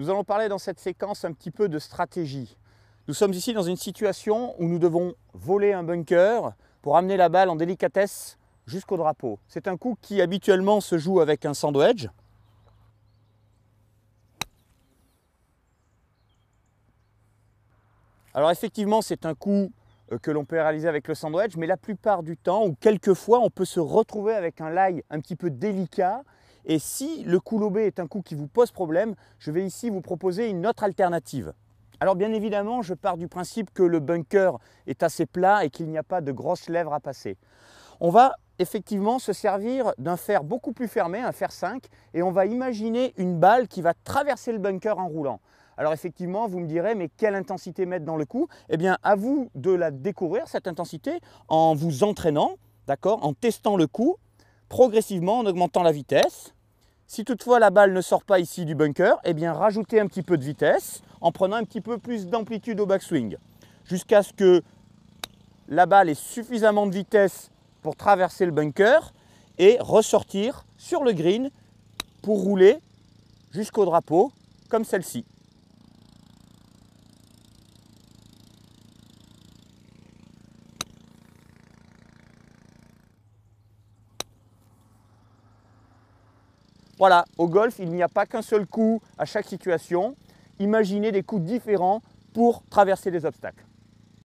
Nous allons parler dans cette séquence un petit peu de stratégie. Nous sommes ici dans une situation où nous devons voler un bunker pour amener la balle en délicatesse jusqu'au drapeau. C'est un coup qui habituellement se joue avec un sandwich. Alors effectivement, c'est un coup euh, que l'on peut réaliser avec le sandwich, mais la plupart du temps, ou quelquefois, on peut se retrouver avec un lie un petit peu délicat et si le lobé est un coup qui vous pose problème, je vais ici vous proposer une autre alternative. Alors bien évidemment, je pars du principe que le bunker est assez plat et qu'il n'y a pas de grosses lèvres à passer. On va effectivement se servir d'un fer beaucoup plus fermé, un fer 5, et on va imaginer une balle qui va traverser le bunker en roulant. Alors effectivement, vous me direz, mais quelle intensité mettre dans le coup Eh bien, à vous de la découvrir, cette intensité, en vous entraînant, d'accord, en testant le coup, progressivement en augmentant la vitesse. Si toutefois la balle ne sort pas ici du bunker, eh bien rajoutez un petit peu de vitesse en prenant un petit peu plus d'amplitude au backswing jusqu'à ce que la balle ait suffisamment de vitesse pour traverser le bunker et ressortir sur le green pour rouler jusqu'au drapeau comme celle-ci. Voilà, au golf, il n'y a pas qu'un seul coup à chaque situation. Imaginez des coups différents pour traverser les obstacles.